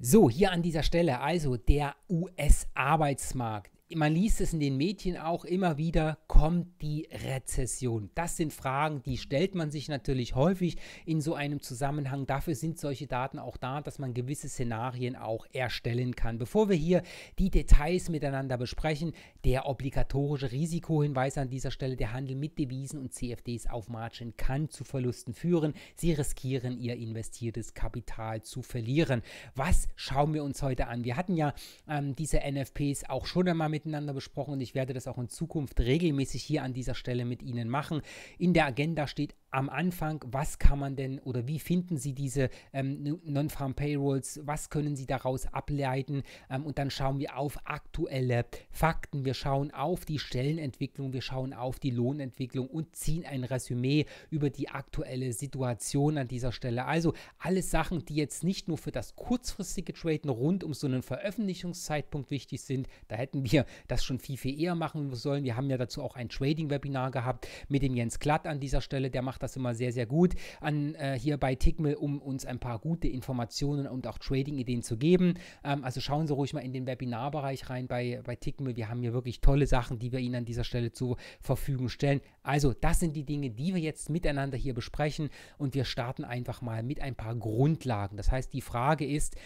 So, hier an dieser Stelle also der US-Arbeitsmarkt man liest es in den Medien auch immer wieder, kommt die Rezession? Das sind Fragen, die stellt man sich natürlich häufig in so einem Zusammenhang. Dafür sind solche Daten auch da, dass man gewisse Szenarien auch erstellen kann. Bevor wir hier die Details miteinander besprechen, der obligatorische Risikohinweis an dieser Stelle, der Handel mit Devisen und CFDs auf Margin kann zu Verlusten führen. Sie riskieren ihr investiertes Kapital zu verlieren. Was schauen wir uns heute an? Wir hatten ja ähm, diese NFPs auch schon einmal mit miteinander besprochen und ich werde das auch in Zukunft regelmäßig hier an dieser Stelle mit Ihnen machen. In der Agenda steht am Anfang, was kann man denn oder wie finden Sie diese ähm, Non-Farm Payrolls, was können Sie daraus ableiten ähm, und dann schauen wir auf aktuelle Fakten, wir schauen auf die Stellenentwicklung, wir schauen auf die Lohnentwicklung und ziehen ein Resümee über die aktuelle Situation an dieser Stelle. Also alles Sachen, die jetzt nicht nur für das kurzfristige Traden rund um so einen Veröffentlichungszeitpunkt wichtig sind, da hätten wir das schon viel, viel eher machen sollen. Wir haben ja dazu auch ein Trading-Webinar gehabt mit dem Jens Klatt an dieser Stelle. Der macht das immer sehr, sehr gut an, äh, hier bei Tickmill, um uns ein paar gute Informationen und auch Trading-Ideen zu geben. Ähm, also schauen Sie ruhig mal in den Webinarbereich rein bei, bei Tickmill. Wir haben hier wirklich tolle Sachen, die wir Ihnen an dieser Stelle zur Verfügung stellen. Also das sind die Dinge, die wir jetzt miteinander hier besprechen und wir starten einfach mal mit ein paar Grundlagen. Das heißt, die Frage ist,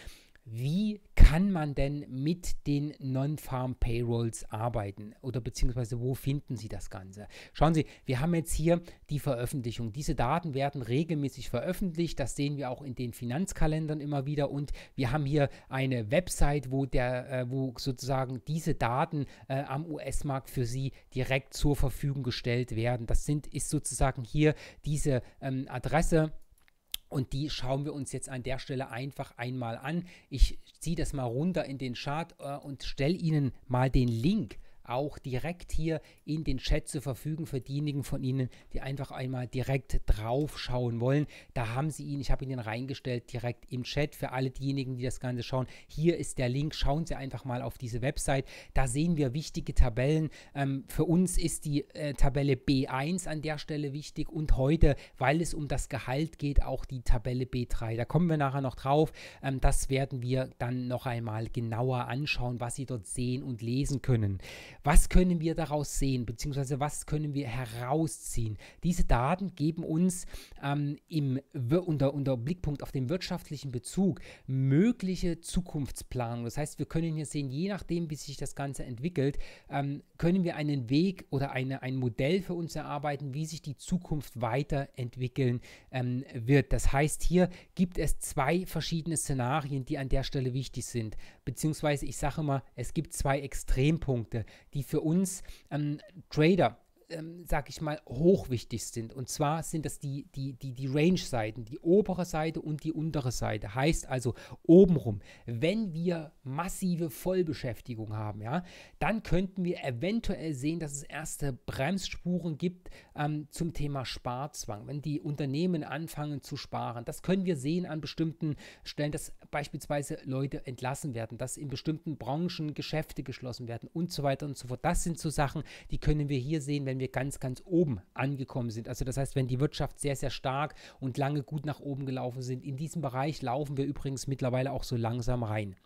wie kann man denn mit den Non-Farm Payrolls arbeiten oder beziehungsweise wo finden Sie das Ganze? Schauen Sie, wir haben jetzt hier die Veröffentlichung. Diese Daten werden regelmäßig veröffentlicht. Das sehen wir auch in den Finanzkalendern immer wieder. Und wir haben hier eine Website, wo, der, äh, wo sozusagen diese Daten äh, am US-Markt für Sie direkt zur Verfügung gestellt werden. Das sind, ist sozusagen hier diese ähm, Adresse und die schauen wir uns jetzt an der Stelle einfach einmal an. Ich ziehe das mal runter in den Chart äh, und stelle Ihnen mal den Link auch direkt hier in den Chat zu verfügen für diejenigen von Ihnen, die einfach einmal direkt drauf schauen wollen. Da haben Sie ihn, ich habe ihn reingestellt, direkt im Chat für alle diejenigen, die das Ganze schauen. Hier ist der Link, schauen Sie einfach mal auf diese Website. Da sehen wir wichtige Tabellen. Ähm, für uns ist die äh, Tabelle B1 an der Stelle wichtig und heute, weil es um das Gehalt geht, auch die Tabelle B3. Da kommen wir nachher noch drauf. Ähm, das werden wir dann noch einmal genauer anschauen, was Sie dort sehen und lesen können. Was können wir daraus sehen, beziehungsweise was können wir herausziehen? Diese Daten geben uns ähm, im, unter, unter Blickpunkt auf den wirtschaftlichen Bezug mögliche Zukunftsplanung. Das heißt, wir können hier sehen, je nachdem, wie sich das Ganze entwickelt, ähm, können wir einen Weg oder eine, ein Modell für uns erarbeiten, wie sich die Zukunft weiterentwickeln ähm, wird. Das heißt, hier gibt es zwei verschiedene Szenarien, die an der Stelle wichtig sind. Beziehungsweise, ich sage mal, es gibt zwei Extrempunkte die für uns ähm, Trader ähm, sag ich mal, hochwichtig sind. Und zwar sind das die, die, die, die Range-Seiten, die obere Seite und die untere Seite. Heißt also obenrum, wenn wir massive Vollbeschäftigung haben, ja, dann könnten wir eventuell sehen, dass es erste Bremsspuren gibt ähm, zum Thema Sparzwang. Wenn die Unternehmen anfangen zu sparen, das können wir sehen an bestimmten Stellen, dass beispielsweise Leute entlassen werden, dass in bestimmten Branchen Geschäfte geschlossen werden und so weiter und so fort. Das sind so Sachen, die können wir hier sehen, wenn wir wir ganz, ganz oben angekommen sind. Also das heißt, wenn die Wirtschaft sehr, sehr stark und lange gut nach oben gelaufen sind, in diesem Bereich laufen wir übrigens mittlerweile auch so langsam rein.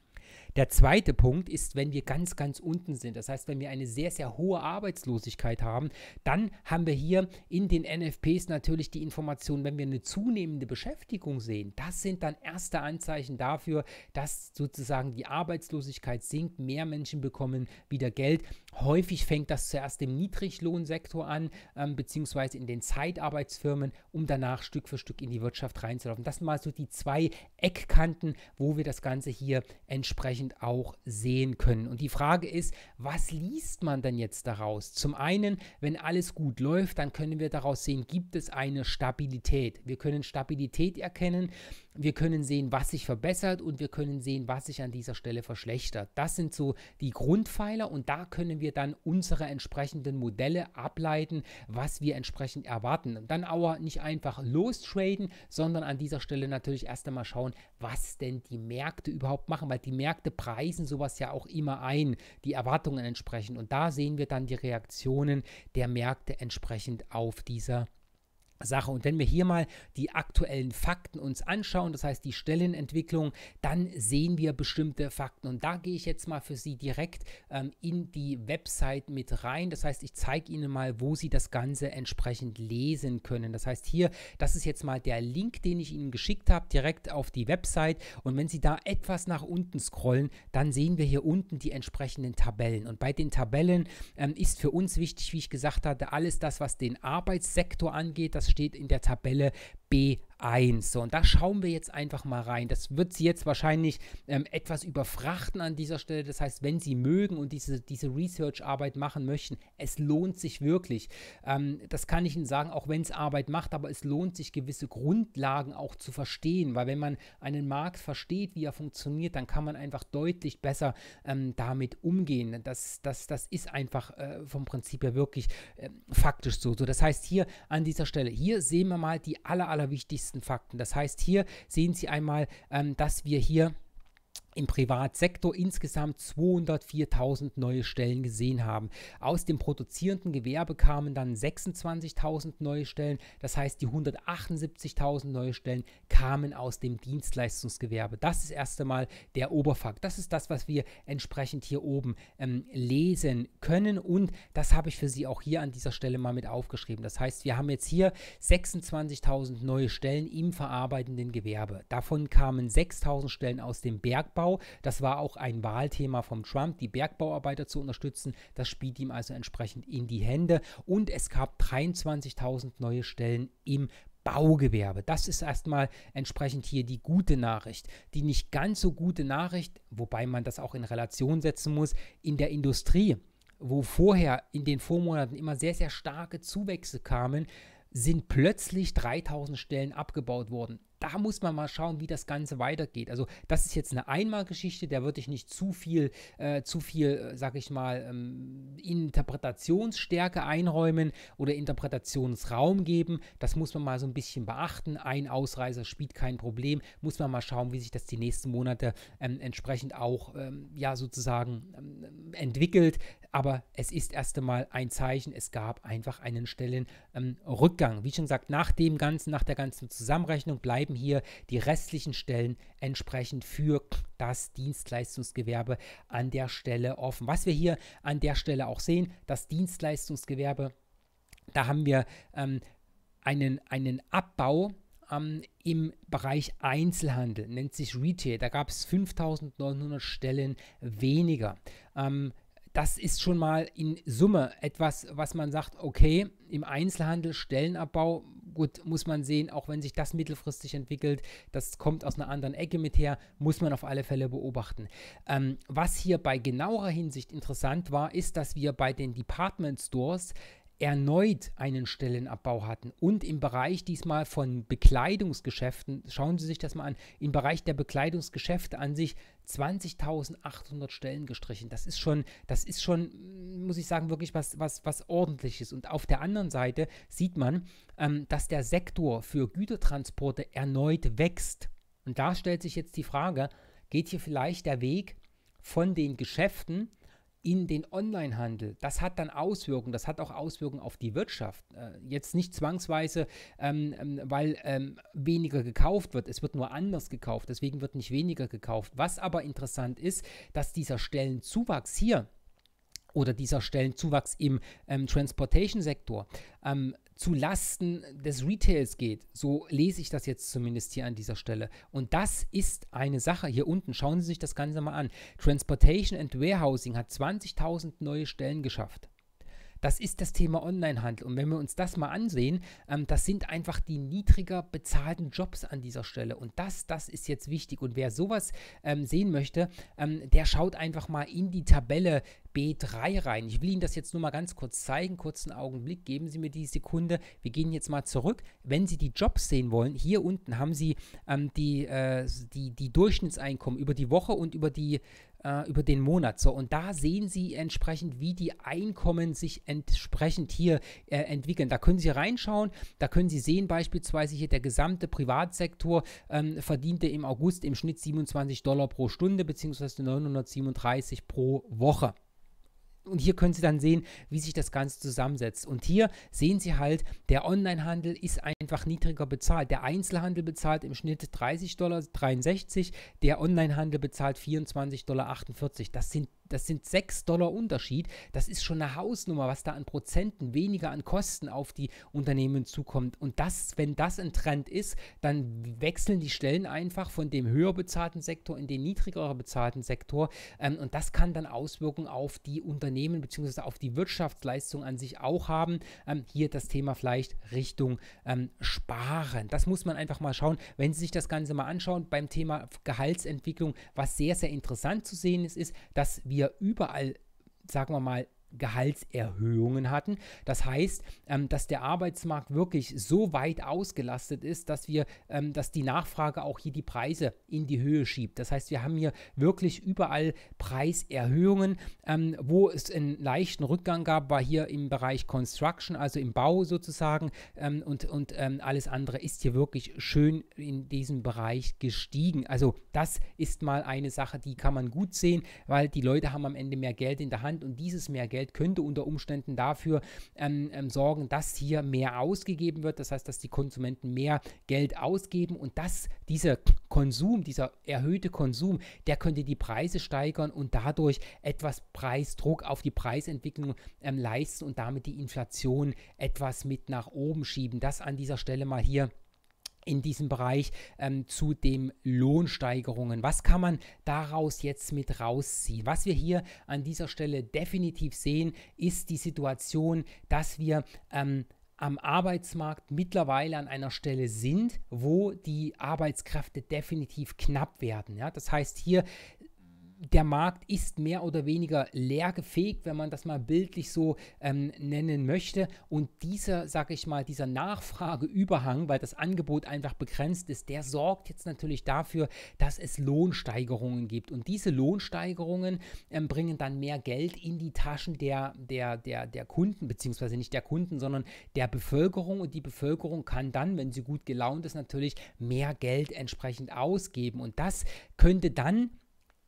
Der zweite Punkt ist, wenn wir ganz, ganz unten sind. Das heißt, wenn wir eine sehr, sehr hohe Arbeitslosigkeit haben, dann haben wir hier in den NFPs natürlich die Information, wenn wir eine zunehmende Beschäftigung sehen, das sind dann erste Anzeichen dafür, dass sozusagen die Arbeitslosigkeit sinkt, mehr Menschen bekommen wieder Geld. Häufig fängt das zuerst im Niedriglohnsektor an, ähm, beziehungsweise in den Zeitarbeitsfirmen, um danach Stück für Stück in die Wirtschaft reinzulaufen. Das sind mal so die zwei Eckkanten, wo wir das Ganze hier entsprechend entsprechend auch sehen können. Und die Frage ist, was liest man denn jetzt daraus? Zum einen, wenn alles gut läuft, dann können wir daraus sehen, gibt es eine Stabilität. Wir können Stabilität erkennen wir können sehen, was sich verbessert und wir können sehen, was sich an dieser Stelle verschlechtert. Das sind so die Grundpfeiler und da können wir dann unsere entsprechenden Modelle ableiten, was wir entsprechend erwarten. Dann aber nicht einfach lostraden, sondern an dieser Stelle natürlich erst einmal schauen, was denn die Märkte überhaupt machen, weil die Märkte preisen sowas ja auch immer ein, die Erwartungen entsprechend. Und da sehen wir dann die Reaktionen der Märkte entsprechend auf dieser Sache. Und wenn wir hier mal die aktuellen Fakten uns anschauen, das heißt die Stellenentwicklung, dann sehen wir bestimmte Fakten. Und da gehe ich jetzt mal für Sie direkt ähm, in die Website mit rein. Das heißt, ich zeige Ihnen mal, wo Sie das Ganze entsprechend lesen können. Das heißt hier, das ist jetzt mal der Link, den ich Ihnen geschickt habe, direkt auf die Website. Und wenn Sie da etwas nach unten scrollen, dann sehen wir hier unten die entsprechenden Tabellen. Und bei den Tabellen ähm, ist für uns wichtig, wie ich gesagt hatte, alles das, was den Arbeitssektor angeht, das steht in der Tabelle B1. So, und da schauen wir jetzt einfach mal rein. Das wird Sie jetzt wahrscheinlich ähm, etwas überfrachten an dieser Stelle. Das heißt, wenn Sie mögen und diese, diese Research-Arbeit machen möchten, es lohnt sich wirklich. Ähm, das kann ich Ihnen sagen, auch wenn es Arbeit macht, aber es lohnt sich, gewisse Grundlagen auch zu verstehen, weil wenn man einen Markt versteht, wie er funktioniert, dann kann man einfach deutlich besser ähm, damit umgehen. Das, das, das ist einfach äh, vom Prinzip her wirklich äh, faktisch so. so. Das heißt, hier an dieser Stelle, hier sehen wir mal die aller, allerwichtigsten Fakten. Das heißt, hier sehen Sie einmal, ähm, dass wir hier im Privatsektor insgesamt 204.000 neue Stellen gesehen haben. Aus dem produzierenden Gewerbe kamen dann 26.000 neue Stellen, das heißt die 178.000 neue Stellen kamen aus dem Dienstleistungsgewerbe. Das ist erst einmal der Oberfakt. Das ist das, was wir entsprechend hier oben ähm, lesen können und das habe ich für Sie auch hier an dieser Stelle mal mit aufgeschrieben. Das heißt, wir haben jetzt hier 26.000 neue Stellen im verarbeitenden Gewerbe. Davon kamen 6.000 Stellen aus dem Bergbau, Bergbau. Das war auch ein Wahlthema von Trump, die Bergbauarbeiter zu unterstützen. Das spielt ihm also entsprechend in die Hände. Und es gab 23.000 neue Stellen im Baugewerbe. Das ist erstmal entsprechend hier die gute Nachricht. Die nicht ganz so gute Nachricht, wobei man das auch in Relation setzen muss, in der Industrie, wo vorher in den Vormonaten immer sehr, sehr starke Zuwächse kamen, sind plötzlich 3000 Stellen abgebaut worden da muss man mal schauen, wie das Ganze weitergeht. Also das ist jetzt eine Einmalgeschichte, da würde ich nicht zu viel, äh, zu viel, äh, sag ich mal, ähm, Interpretationsstärke einräumen oder Interpretationsraum geben. Das muss man mal so ein bisschen beachten. Ein Ausreißer spielt kein Problem. Muss man mal schauen, wie sich das die nächsten Monate ähm, entsprechend auch, ähm, ja, sozusagen ähm, entwickelt. Aber es ist erst einmal ein Zeichen, es gab einfach einen Stellenrückgang. Ähm, wie schon gesagt, nach dem Ganzen, nach der ganzen Zusammenrechnung bleibt schreiben hier die restlichen Stellen entsprechend für das Dienstleistungsgewerbe an der Stelle offen. Was wir hier an der Stelle auch sehen, das Dienstleistungsgewerbe, da haben wir ähm, einen, einen Abbau ähm, im Bereich Einzelhandel, nennt sich Retail. Da gab es 5900 Stellen weniger. Ähm, das ist schon mal in Summe etwas, was man sagt, okay, im Einzelhandel Stellenabbau, gut, muss man sehen, auch wenn sich das mittelfristig entwickelt, das kommt aus einer anderen Ecke mit her, muss man auf alle Fälle beobachten. Ähm, was hier bei genauerer Hinsicht interessant war, ist, dass wir bei den Department Stores erneut einen Stellenabbau hatten und im Bereich diesmal von Bekleidungsgeschäften, schauen Sie sich das mal an, im Bereich der Bekleidungsgeschäfte an sich 20.800 Stellen gestrichen. Das ist schon, das ist schon, mm, muss ich sagen, wirklich was, was, was ordentliches. Und auf der anderen Seite sieht man, ähm, dass der Sektor für Gütertransporte erneut wächst. Und da stellt sich jetzt die Frage, geht hier vielleicht der Weg von den Geschäften in den Onlinehandel. Das hat dann Auswirkungen, das hat auch Auswirkungen auf die Wirtschaft. Äh, jetzt nicht zwangsweise, ähm, ähm, weil ähm, weniger gekauft wird, es wird nur anders gekauft, deswegen wird nicht weniger gekauft. Was aber interessant ist, dass dieser Stellenzuwachs hier oder dieser Stellenzuwachs im ähm, Transportation-Sektor ähm, zu Lasten des Retails geht. So lese ich das jetzt zumindest hier an dieser Stelle. Und das ist eine Sache. Hier unten schauen Sie sich das Ganze mal an. Transportation and Warehousing hat 20.000 neue Stellen geschafft. Das ist das Thema Onlinehandel. Und wenn wir uns das mal ansehen, ähm, das sind einfach die niedriger bezahlten Jobs an dieser Stelle. Und das, das ist jetzt wichtig. Und wer sowas ähm, sehen möchte, ähm, der schaut einfach mal in die Tabelle B3 rein. Ich will Ihnen das jetzt nur mal ganz kurz zeigen, kurzen Augenblick, geben Sie mir die Sekunde. Wir gehen jetzt mal zurück. Wenn Sie die Jobs sehen wollen, hier unten haben Sie ähm, die, äh, die, die Durchschnittseinkommen über die Woche und über, die, äh, über den Monat. So, und da sehen Sie entsprechend, wie die Einkommen sich entsprechend hier äh, entwickeln. Da können Sie reinschauen, da können Sie sehen beispielsweise hier der gesamte Privatsektor ähm, verdiente im August im Schnitt 27 Dollar pro Stunde bzw. 937 pro Woche. Und hier können Sie dann sehen, wie sich das Ganze zusammensetzt. Und hier sehen Sie halt, der Onlinehandel ist ein einfach niedriger bezahlt. Der Einzelhandel bezahlt im Schnitt 30,63 Dollar der Onlinehandel bezahlt 24,48 Dollar Das sind das sind 6 Dollar Unterschied. Das ist schon eine Hausnummer, was da an Prozenten weniger an Kosten auf die Unternehmen zukommt. Und das, wenn das ein Trend ist, dann wechseln die Stellen einfach von dem höher bezahlten Sektor in den niedriger bezahlten Sektor. Ähm, und das kann dann Auswirkungen auf die Unternehmen bzw. auf die Wirtschaftsleistung an sich auch haben. Ähm, hier das Thema vielleicht Richtung ähm, sparen. Das muss man einfach mal schauen, wenn Sie sich das Ganze mal anschauen beim Thema Gehaltsentwicklung. Was sehr, sehr interessant zu sehen ist, ist, dass wir überall, sagen wir mal, Gehaltserhöhungen hatten. Das heißt, ähm, dass der Arbeitsmarkt wirklich so weit ausgelastet ist, dass wir, ähm, dass die Nachfrage auch hier die Preise in die Höhe schiebt. Das heißt, wir haben hier wirklich überall Preiserhöhungen. Ähm, wo es einen leichten Rückgang gab, war hier im Bereich Construction, also im Bau sozusagen. Ähm, und und ähm, alles andere ist hier wirklich schön in diesem Bereich gestiegen. Also das ist mal eine Sache, die kann man gut sehen, weil die Leute haben am Ende mehr Geld in der Hand und dieses mehr Geld Geld könnte unter Umständen dafür ähm, ähm, sorgen, dass hier mehr ausgegeben wird. Das heißt, dass die Konsumenten mehr Geld ausgeben und dass dieser Konsum, dieser erhöhte Konsum, der könnte die Preise steigern und dadurch etwas Preisdruck auf die Preisentwicklung ähm, leisten und damit die Inflation etwas mit nach oben schieben. Das an dieser Stelle mal hier in diesem Bereich ähm, zu den Lohnsteigerungen. Was kann man daraus jetzt mit rausziehen? Was wir hier an dieser Stelle definitiv sehen, ist die Situation, dass wir ähm, am Arbeitsmarkt mittlerweile an einer Stelle sind, wo die Arbeitskräfte definitiv knapp werden. Ja? Das heißt, hier der Markt ist mehr oder weniger leergefegt, wenn man das mal bildlich so ähm, nennen möchte. Und dieser, sage ich mal, dieser Nachfrageüberhang, weil das Angebot einfach begrenzt ist, der sorgt jetzt natürlich dafür, dass es Lohnsteigerungen gibt. Und diese Lohnsteigerungen ähm, bringen dann mehr Geld in die Taschen der, der, der, der Kunden, beziehungsweise nicht der Kunden, sondern der Bevölkerung. Und die Bevölkerung kann dann, wenn sie gut gelaunt ist, natürlich mehr Geld entsprechend ausgeben. Und das könnte dann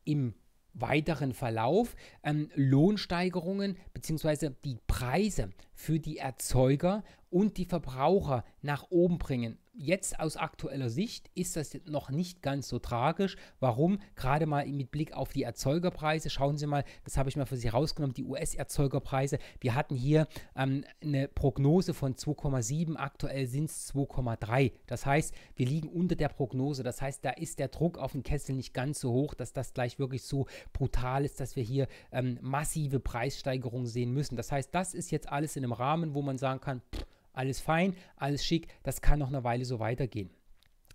im weiteren Verlauf ähm, Lohnsteigerungen bzw. die Preise für die Erzeuger und die Verbraucher nach oben bringen jetzt aus aktueller Sicht ist das noch nicht ganz so tragisch. Warum? Gerade mal mit Blick auf die Erzeugerpreise. Schauen Sie mal, das habe ich mal für Sie rausgenommen, die US-Erzeugerpreise. Wir hatten hier ähm, eine Prognose von 2,7, aktuell sind es 2,3. Das heißt, wir liegen unter der Prognose. Das heißt, da ist der Druck auf den Kessel nicht ganz so hoch, dass das gleich wirklich so brutal ist, dass wir hier ähm, massive Preissteigerungen sehen müssen. Das heißt, das ist jetzt alles in einem Rahmen, wo man sagen kann, pff, alles fein, alles schick, das kann noch eine Weile so weitergehen.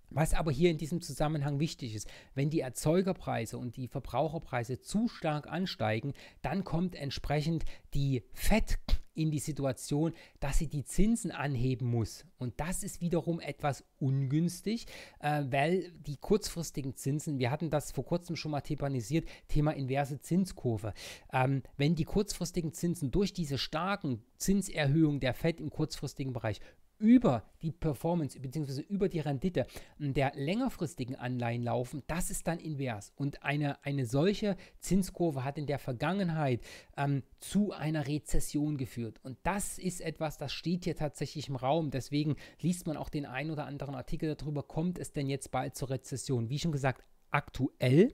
Was aber hier in diesem Zusammenhang wichtig ist, wenn die Erzeugerpreise und die Verbraucherpreise zu stark ansteigen, dann kommt entsprechend die FED, in die Situation, dass sie die Zinsen anheben muss. Und das ist wiederum etwas ungünstig, äh, weil die kurzfristigen Zinsen, wir hatten das vor kurzem schon mal thematisiert, Thema inverse Zinskurve. Ähm, wenn die kurzfristigen Zinsen durch diese starken Zinserhöhungen der FED im kurzfristigen Bereich über die Performance bzw. über die Rendite der längerfristigen Anleihen laufen, das ist dann invers. Und eine, eine solche Zinskurve hat in der Vergangenheit ähm, zu einer Rezession geführt. Und das ist etwas, das steht hier tatsächlich im Raum. Deswegen liest man auch den einen oder anderen Artikel darüber, kommt es denn jetzt bald zur Rezession? Wie schon gesagt, aktuell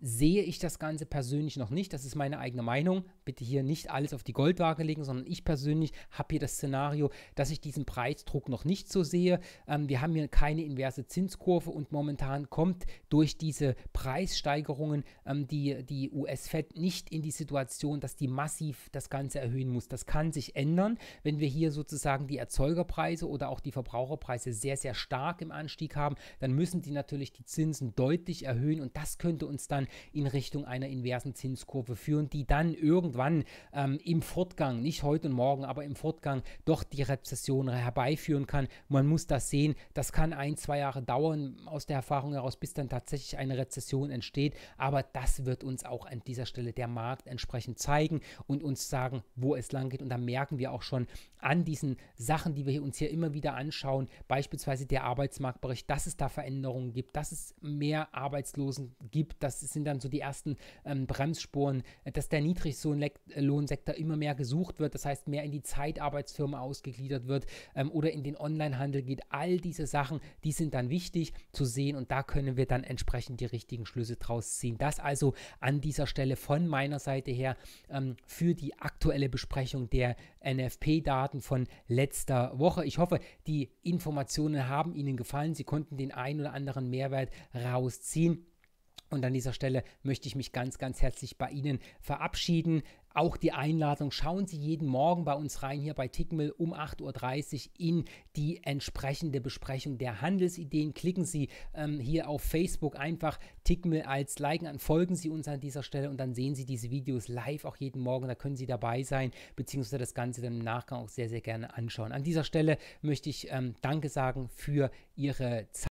sehe ich das Ganze persönlich noch nicht. Das ist meine eigene Meinung. Bitte hier nicht alles auf die Goldwaage legen, sondern ich persönlich habe hier das Szenario, dass ich diesen Preisdruck noch nicht so sehe. Ähm, wir haben hier keine inverse Zinskurve und momentan kommt durch diese Preissteigerungen ähm, die, die US-Fed nicht in die Situation, dass die massiv das Ganze erhöhen muss. Das kann sich ändern, wenn wir hier sozusagen die Erzeugerpreise oder auch die Verbraucherpreise sehr, sehr stark im Anstieg haben, dann müssen die natürlich die Zinsen deutlich erhöhen und das könnte uns dann in Richtung einer inversen Zinskurve führen, die dann irgendwann ähm, im Fortgang, nicht heute und morgen, aber im Fortgang doch die Rezession herbeiführen kann. Man muss das sehen. Das kann ein, zwei Jahre dauern aus der Erfahrung heraus, bis dann tatsächlich eine Rezession entsteht. Aber das wird uns auch an dieser Stelle der Markt entsprechend zeigen und uns sagen, wo es lang geht. Und da merken wir auch schon an diesen Sachen, die wir uns hier immer wieder anschauen, beispielsweise der Arbeitsmarktbericht, dass es da Veränderungen gibt, dass es mehr Arbeitslosen gibt, dass es sind dann so die ersten ähm, Bremsspuren, äh, dass der Niedriglohnsektor immer mehr gesucht wird, das heißt mehr in die Zeitarbeitsfirma ausgegliedert wird ähm, oder in den Onlinehandel geht. All diese Sachen, die sind dann wichtig zu sehen und da können wir dann entsprechend die richtigen Schlüsse draus ziehen. Das also an dieser Stelle von meiner Seite her ähm, für die aktuelle Besprechung der NFP-Daten von letzter Woche. Ich hoffe, die Informationen haben Ihnen gefallen. Sie konnten den einen oder anderen Mehrwert rausziehen. Und an dieser Stelle möchte ich mich ganz, ganz herzlich bei Ihnen verabschieden. Auch die Einladung, schauen Sie jeden Morgen bei uns rein hier bei Tickmill um 8.30 Uhr in die entsprechende Besprechung der Handelsideen. Klicken Sie ähm, hier auf Facebook einfach Tickmill als Liken an, folgen Sie uns an dieser Stelle und dann sehen Sie diese Videos live auch jeden Morgen. Da können Sie dabei sein, beziehungsweise das Ganze dann im Nachgang auch sehr, sehr gerne anschauen. An dieser Stelle möchte ich ähm, Danke sagen für Ihre Zeit.